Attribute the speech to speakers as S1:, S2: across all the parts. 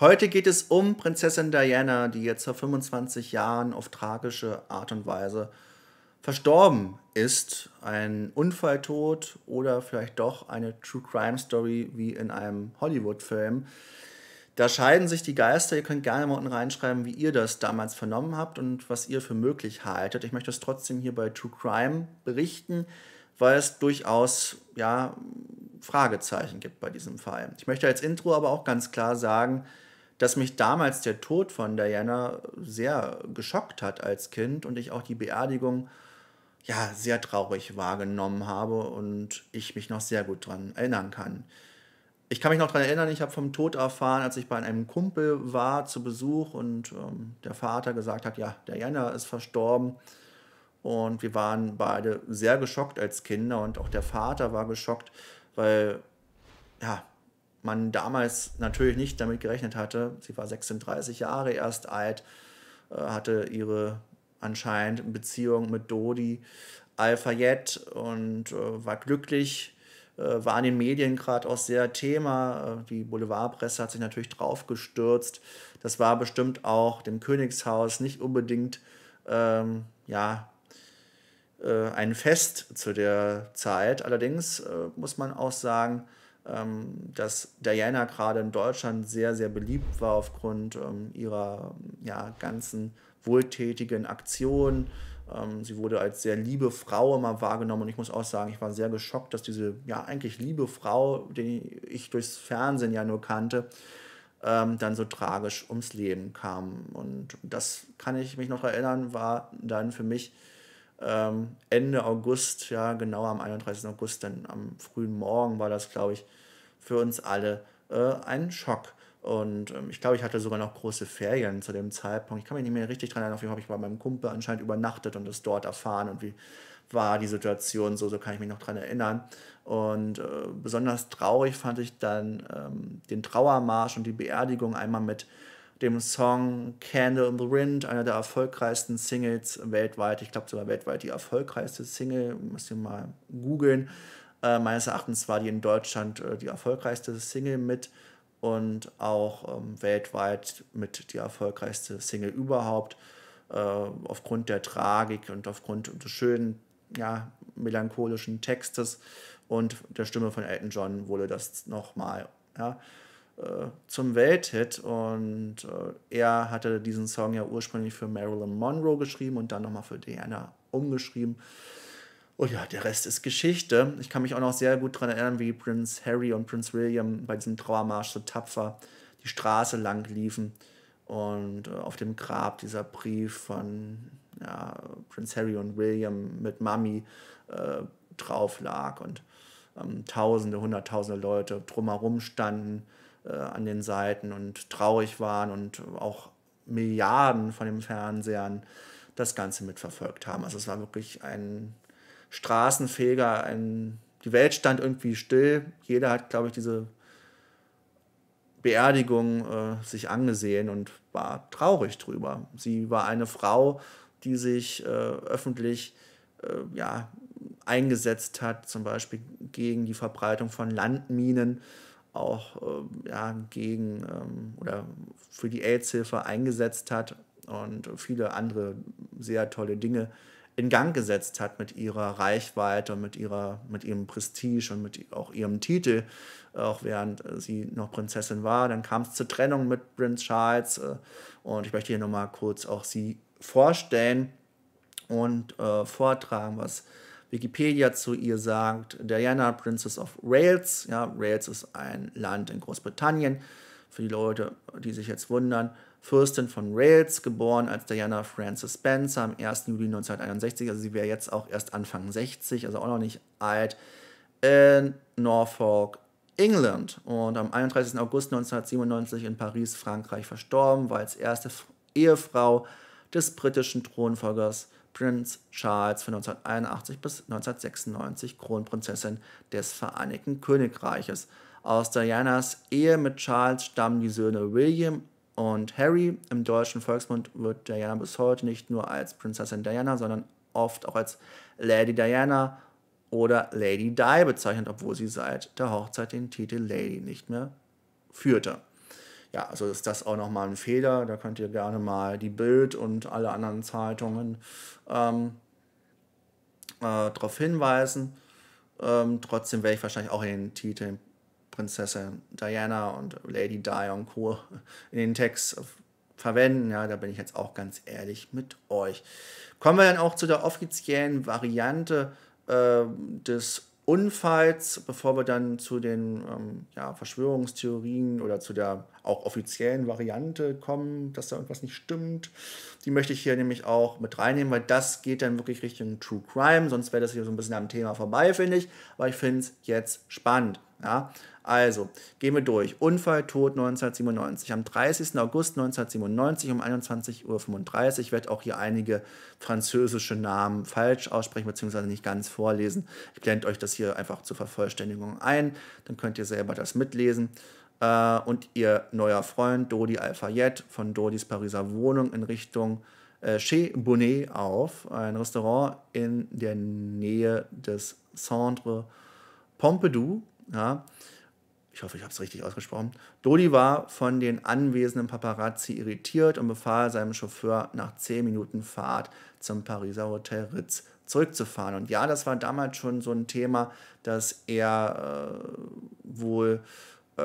S1: Heute geht es um Prinzessin Diana, die jetzt vor 25 Jahren auf tragische Art und Weise verstorben ist. Ein Unfalltod oder vielleicht doch eine True Crime Story wie in einem Hollywood-Film. Da scheiden sich die Geister. Ihr könnt gerne mal unten reinschreiben, wie ihr das damals vernommen habt und was ihr für möglich haltet. Ich möchte es trotzdem hier bei True Crime berichten, weil es durchaus ja, Fragezeichen gibt bei diesem Fall. Ich möchte als Intro aber auch ganz klar sagen, dass mich damals der Tod von Diana sehr geschockt hat als Kind und ich auch die Beerdigung ja sehr traurig wahrgenommen habe und ich mich noch sehr gut daran erinnern kann. Ich kann mich noch daran erinnern, ich habe vom Tod erfahren, als ich bei einem Kumpel war zu Besuch und ähm, der Vater gesagt hat, ja, Diana ist verstorben. Und wir waren beide sehr geschockt als Kinder und auch der Vater war geschockt, weil ja, man damals natürlich nicht damit gerechnet hatte. Sie war 36 Jahre erst alt, äh, hatte ihre anscheinend Beziehung mit Dodi Al-Fayed und äh, war glücklich, äh, war in den Medien gerade auch sehr Thema. Die Boulevardpresse hat sich natürlich draufgestürzt. Das war bestimmt auch dem Königshaus nicht unbedingt ähm, ja, äh, ein Fest zu der Zeit. Allerdings äh, muss man auch sagen, ähm, dass Diana gerade in Deutschland sehr, sehr beliebt war aufgrund ähm, ihrer ja, ganzen wohltätigen Aktionen. Ähm, sie wurde als sehr liebe Frau immer wahrgenommen und ich muss auch sagen, ich war sehr geschockt, dass diese ja eigentlich liebe Frau, die ich durchs Fernsehen ja nur kannte, ähm, dann so tragisch ums Leben kam. Und das kann ich mich noch erinnern, war dann für mich ähm, Ende August, ja, genau am 31. August, dann am frühen Morgen war das, glaube ich, für uns alle äh, ein Schock. Und ähm, ich glaube, ich hatte sogar noch große Ferien zu dem Zeitpunkt. Ich kann mich nicht mehr richtig dran erinnern, auf jeden Fall habe ich bei meinem Kumpel anscheinend übernachtet und es dort erfahren und wie war die Situation so, so kann ich mich noch dran erinnern. Und äh, besonders traurig fand ich dann ähm, den Trauermarsch und die Beerdigung einmal mit dem Song Candle in the Wind, einer der erfolgreichsten Singles weltweit. Ich glaube sogar weltweit die erfolgreichste Single, müsst ihr mal googeln. Äh, meines Erachtens war die in Deutschland äh, die erfolgreichste Single mit und auch ähm, weltweit mit die erfolgreichste Single überhaupt. Äh, aufgrund der Tragik und aufgrund des schönen, ja, melancholischen Textes und der Stimme von Elton John wurde das nochmal. Ja äh, zum Welthit und äh, er hatte diesen Song ja ursprünglich für Marilyn Monroe geschrieben und dann nochmal für Diana umgeschrieben. Und ja, der Rest ist Geschichte. Ich kann mich auch noch sehr gut daran erinnern, wie Prince Harry und Prince William bei diesem Trauermarsch so tapfer die Straße lang liefen und äh, auf dem Grab dieser Brief von ja, Prince Harry und William mit Mami äh, drauf lag und ähm, Tausende, Hunderttausende Leute drumherum standen äh, an den Seiten und traurig waren und auch Milliarden von den Fernsehern das Ganze mitverfolgt haben. Also es war wirklich ein Straßenfeger, ein, die Welt stand irgendwie still. Jeder hat, glaube ich, diese Beerdigung äh, sich angesehen und war traurig drüber. Sie war eine Frau, die sich äh, öffentlich äh, ja, eingesetzt hat, zum Beispiel gegen die Verbreitung von Landminen auch äh, ja, gegen ähm, oder für die AIDS-Hilfe eingesetzt hat und viele andere sehr tolle Dinge in Gang gesetzt hat mit ihrer Reichweite und mit, ihrer, mit ihrem Prestige und mit auch ihrem Titel, auch während sie noch Prinzessin war. Dann kam es zur Trennung mit Prince Charles äh, und ich möchte hier nochmal kurz auch sie vorstellen und äh, vortragen, was Wikipedia zu ihr sagt, Diana, Princess of Wales. Ja, Wales ist ein Land in Großbritannien. Für die Leute, die sich jetzt wundern, Fürstin von Wales, geboren als Diana Frances Spencer am 1. Juli 1961. Also sie wäre jetzt auch erst Anfang 60, also auch noch nicht alt. In Norfolk, England. Und am 31. August 1997 in Paris, Frankreich verstorben, war als erste Ehefrau des britischen Thronfolgers Prinz Charles von 1981 bis 1996 Kronprinzessin des Vereinigten Königreiches. Aus Dianas Ehe mit Charles stammen die Söhne William und Harry. Im deutschen Volksmund wird Diana bis heute nicht nur als Prinzessin Diana, sondern oft auch als Lady Diana oder Lady Di bezeichnet, obwohl sie seit der Hochzeit den Titel Lady nicht mehr führte ja, also ist das auch nochmal ein Fehler. Da könnt ihr gerne mal die Bild und alle anderen Zeitungen ähm, äh, darauf hinweisen. Ähm, trotzdem werde ich wahrscheinlich auch in den Titel Prinzessin Diana und Lady Di und Co. in den Text verwenden. Ja, da bin ich jetzt auch ganz ehrlich mit euch. Kommen wir dann auch zu der offiziellen Variante äh, des Unfalls, bevor wir dann zu den ähm, ja, Verschwörungstheorien oder zu der auch offiziellen Variante kommen, dass da irgendwas nicht stimmt. Die möchte ich hier nämlich auch mit reinnehmen, weil das geht dann wirklich Richtung True Crime, sonst wäre das hier so ein bisschen am Thema vorbei, finde ich. Aber ich finde es jetzt spannend. Ja, also, gehen wir durch. Unfall, Tod 1997. Am 30. August 1997 um 21.35 Uhr. Ich werde auch hier einige französische Namen falsch aussprechen bzw. nicht ganz vorlesen. Ich blende euch das hier einfach zur Vervollständigung ein. Dann könnt ihr selber das mitlesen. Äh, und ihr neuer Freund Dodi Alfayette von Dodis Pariser Wohnung in Richtung äh, Chez Bonnet auf. Ein Restaurant in der Nähe des Centre Pompidou ja. Ich hoffe, ich habe es richtig ausgesprochen. Dodi war von den anwesenden Paparazzi irritiert und befahl seinem Chauffeur, nach 10 Minuten Fahrt zum Pariser Hotel Ritz zurückzufahren. Und ja, das war damals schon so ein Thema, dass er äh, wohl äh,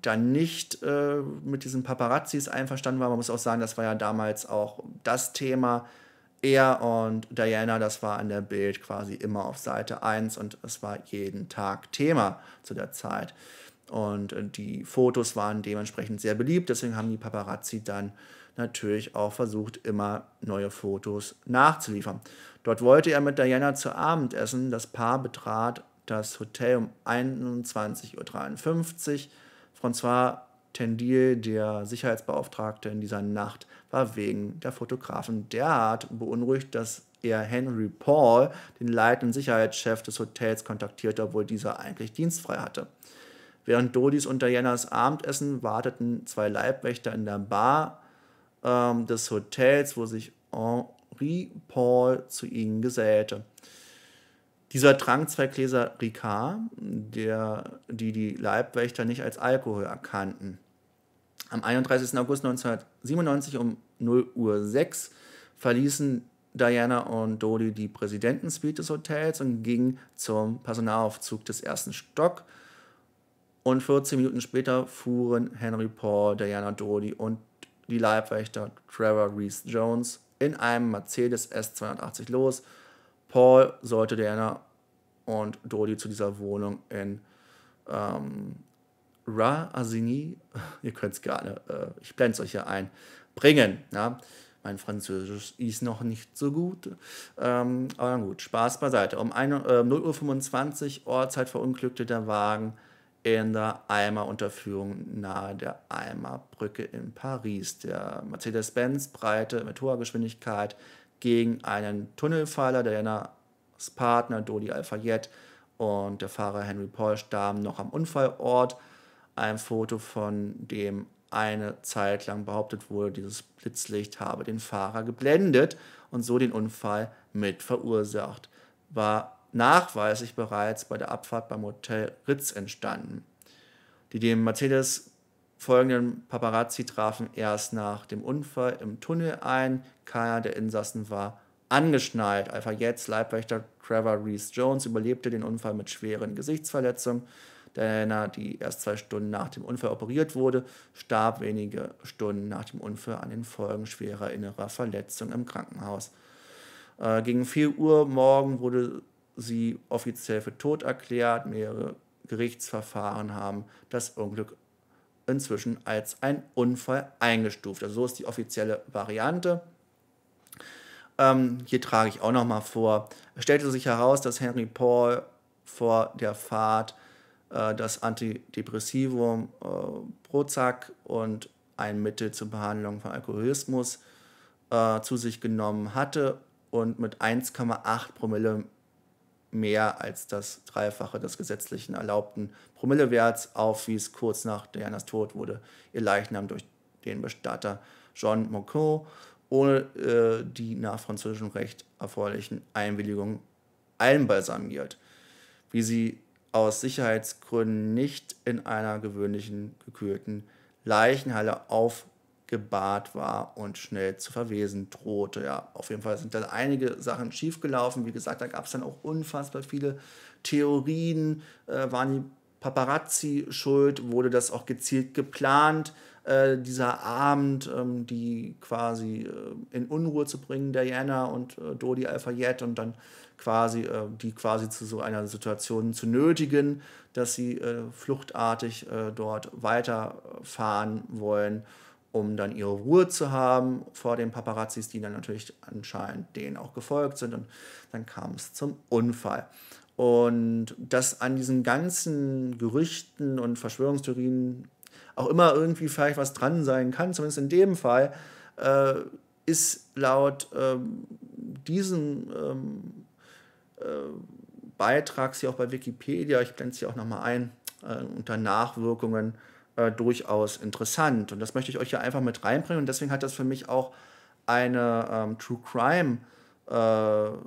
S1: dann nicht äh, mit diesen Paparazzis einverstanden war. Man muss auch sagen, das war ja damals auch das Thema, er und Diana, das war an der Bild quasi immer auf Seite 1 und es war jeden Tag Thema zu der Zeit. Und äh, die Fotos waren dementsprechend sehr beliebt, deswegen haben die Paparazzi dann natürlich auch versucht, immer neue Fotos nachzuliefern. Dort wollte er mit Diana zu Abend essen. Das Paar betrat das Hotel um 21.53 Uhr. François Tendil, der Sicherheitsbeauftragte in dieser Nacht, war wegen der Fotografen derart beunruhigt, dass er Henry Paul, den leitenden Sicherheitschef des Hotels, kontaktierte, obwohl dieser eigentlich dienstfrei hatte. Während Dodis und Dianas Abendessen warteten zwei Leibwächter in der Bar ähm, des Hotels, wo sich Henri Paul zu ihnen gesellte. Dieser trank zwei Gläser Ricard, der, die die Leibwächter nicht als Alkohol erkannten. Am 31. August 1997 um 0 Uhr 6 verließen Diana und Dodi die Präsidentensuite des Hotels und gingen zum Personalaufzug des ersten Stock. Und 14 Minuten später fuhren Henry Paul, Diana Dodi und die Leibwächter Trevor Reese Jones in einem Mercedes S280 los Paul sollte Diana und Dodi zu dieser Wohnung in ähm, Ra Asini, ihr könnt es gerne, äh, ich blende es euch hier ein, bringen. Ja? Mein Französisch ist noch nicht so gut. Ähm, aber gut, Spaß beiseite. Um äh, 0.25 Uhr Ortszeit verunglückte der Wagen in der Eimerunterführung nahe der Eimerbrücke in Paris. Der Mercedes-Benz breite mit hoher Geschwindigkeit gegen einen Tunnelfahrer, Dianas Partner Dodi Alfayette und der Fahrer Henry Paul starben noch am Unfallort. Ein Foto, von dem eine Zeit lang behauptet wurde, dieses Blitzlicht habe den Fahrer geblendet und so den Unfall mit verursacht, war nachweislich bereits bei der Abfahrt beim Hotel Ritz entstanden. Die dem Mercedes folgenden Paparazzi trafen erst nach dem Unfall im Tunnel ein. Keiner der Insassen war angeschnallt. Alpha Jets Leibwächter Trevor Reese Jones überlebte den Unfall mit schweren Gesichtsverletzungen. Diana, die erst zwei Stunden nach dem Unfall operiert wurde, starb wenige Stunden nach dem Unfall an den Folgen schwerer innerer Verletzungen im Krankenhaus. Äh, gegen 4 Uhr morgen wurde sie offiziell für tot erklärt. Mehrere Gerichtsverfahren haben das Unglück inzwischen als ein Unfall eingestuft. Also so ist die offizielle Variante. Ähm, hier trage ich auch nochmal vor. Es stellte sich heraus, dass Henry Paul vor der Fahrt äh, das Antidepressivum äh, Prozac und ein Mittel zur Behandlung von Alkoholismus äh, zu sich genommen hatte und mit 1,8 Promille mehr als das Dreifache des gesetzlichen erlaubten Promillewerts aufwies, kurz nach Dianas Tod wurde, ihr Leichnam durch den Bestatter Jean Moncot ohne äh, die nach französischem Recht erforderlichen Einwilligungen einbalsamiert, wie sie aus Sicherheitsgründen nicht in einer gewöhnlichen gekühlten Leichenhalle auf gebahrt war und schnell zu verwesen drohte. Ja, auf jeden Fall sind da einige Sachen schiefgelaufen. Wie gesagt, da gab es dann auch unfassbar viele Theorien. Äh, waren die Paparazzi schuld? Wurde das auch gezielt geplant? Äh, dieser Abend, ähm, die quasi äh, in Unruhe zu bringen, Diana und äh, Dodi al und dann quasi äh, die quasi zu so einer Situation zu nötigen, dass sie äh, fluchtartig äh, dort weiterfahren wollen um dann ihre Ruhe zu haben vor den Paparazzis, die dann natürlich anscheinend denen auch gefolgt sind. Und dann kam es zum Unfall. Und dass an diesen ganzen Gerüchten und Verschwörungstheorien auch immer irgendwie vielleicht was dran sein kann, zumindest in dem Fall, äh, ist laut ähm, diesem ähm, äh, Beitrag hier auch bei Wikipedia, ich blende es hier auch nochmal ein, äh, unter Nachwirkungen äh, durchaus interessant. Und das möchte ich euch hier einfach mit reinbringen. Und deswegen hat das für mich auch eine ähm, True Crime äh,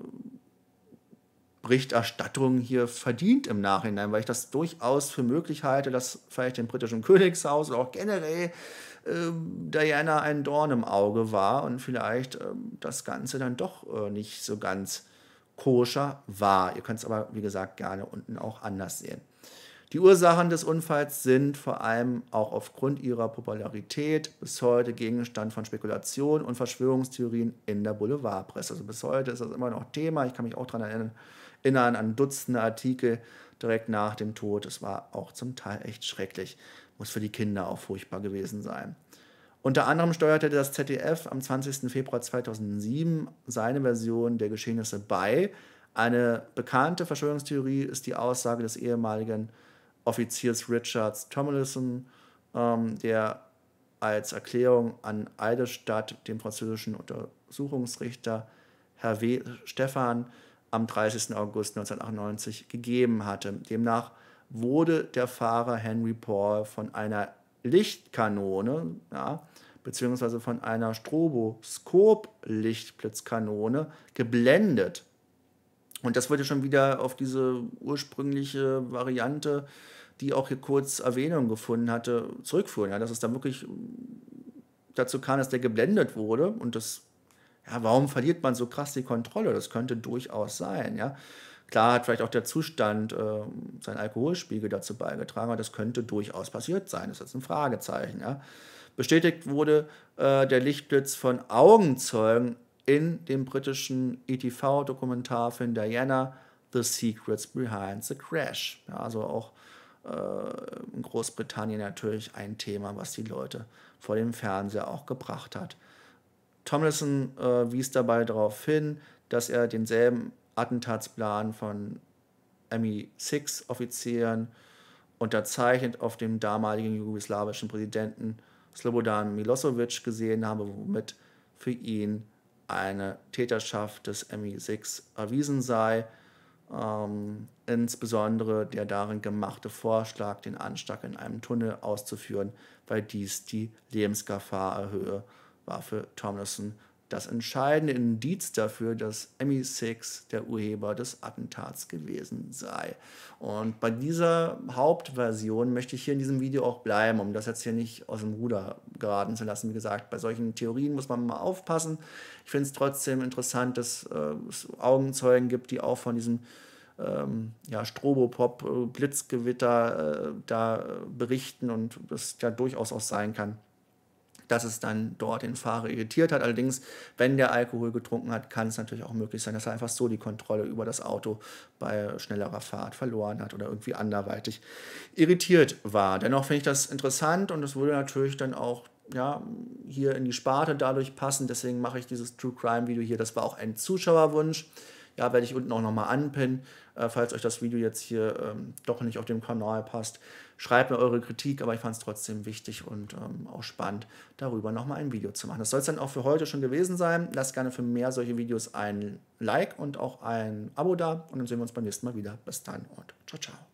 S1: Berichterstattung hier verdient im Nachhinein, weil ich das durchaus für möglich halte, dass vielleicht dem britischen Königshaus oder auch generell ähm, Diana ein Dorn im Auge war und vielleicht ähm, das Ganze dann doch äh, nicht so ganz koscher war. Ihr könnt es aber, wie gesagt, gerne unten auch anders sehen. Die Ursachen des Unfalls sind vor allem auch aufgrund ihrer Popularität bis heute Gegenstand von Spekulationen und Verschwörungstheorien in der Boulevardpresse. Also bis heute ist das immer noch Thema. Ich kann mich auch daran erinnern an Dutzende Artikel direkt nach dem Tod. Es war auch zum Teil echt schrecklich. Muss für die Kinder auch furchtbar gewesen sein. Unter anderem steuerte das ZDF am 20. Februar 2007 seine Version der Geschehnisse bei. Eine bekannte Verschwörungstheorie ist die Aussage des ehemaligen Offiziers Richards Tomlinson, ähm, der als Erklärung an Eidelstadt, dem französischen Untersuchungsrichter Herr W. Stephan, am 30. August 1998 gegeben hatte. Demnach wurde der Fahrer Henry Paul von einer Lichtkanone, ja, beziehungsweise von einer Stroboskop-Lichtblitzkanone geblendet und das würde schon wieder auf diese ursprüngliche Variante, die auch hier kurz Erwähnung gefunden hatte, zurückführen. Ja, dass es dann wirklich dazu kam, dass der geblendet wurde und das, ja, warum verliert man so krass die Kontrolle? Das könnte durchaus sein, ja. Klar hat vielleicht auch der Zustand, äh, sein Alkoholspiegel dazu beigetragen, aber das könnte durchaus passiert sein. Das ist jetzt ein Fragezeichen. Ja. Bestätigt wurde äh, der Lichtblitz von Augenzeugen in dem britischen ETV-Dokumentarfilm Diana, The Secrets Behind the Crash. Ja, also auch äh, in Großbritannien natürlich ein Thema, was die Leute vor dem Fernseher auch gebracht hat. Tomlinson äh, wies dabei darauf hin, dass er denselben Attentatsplan von me 6 offizieren unterzeichnet auf dem damaligen jugoslawischen Präsidenten Slobodan Milosevic gesehen habe, womit für ihn eine Täterschaft des MI6 erwiesen sei, ähm, insbesondere der darin gemachte Vorschlag, den Anschlag in einem Tunnel auszuführen, weil dies die Lebensgefahr erhöhe, war für Tomlinson das entscheidende Indiz dafür, dass MI6 der Urheber des Attentats gewesen sei. Und bei dieser Hauptversion möchte ich hier in diesem Video auch bleiben, um das jetzt hier nicht aus dem Ruder geraten zu lassen. Wie gesagt, bei solchen Theorien muss man mal aufpassen. Ich finde es trotzdem interessant, dass äh, es Augenzeugen gibt, die auch von diesem ähm, ja, Strobopop, äh, Blitzgewitter äh, da äh, berichten und das ja durchaus auch sein kann, dass es dann dort den Fahrer irritiert hat. Allerdings, wenn der Alkohol getrunken hat, kann es natürlich auch möglich sein, dass er einfach so die Kontrolle über das Auto bei schnellerer Fahrt verloren hat oder irgendwie anderweitig irritiert war. Dennoch finde ich das interessant und es würde natürlich dann auch ja, hier in die Sparte dadurch passen. Deswegen mache ich dieses True Crime Video hier. Das war auch ein Zuschauerwunsch. Ja, werde ich unten auch nochmal anpinnen, äh, falls euch das Video jetzt hier ähm, doch nicht auf dem Kanal passt. Schreibt mir eure Kritik, aber ich fand es trotzdem wichtig und ähm, auch spannend, darüber nochmal ein Video zu machen. Das soll es dann auch für heute schon gewesen sein. Lasst gerne für mehr solche Videos ein Like und auch ein Abo da und dann sehen wir uns beim nächsten Mal wieder. Bis dann und ciao, ciao.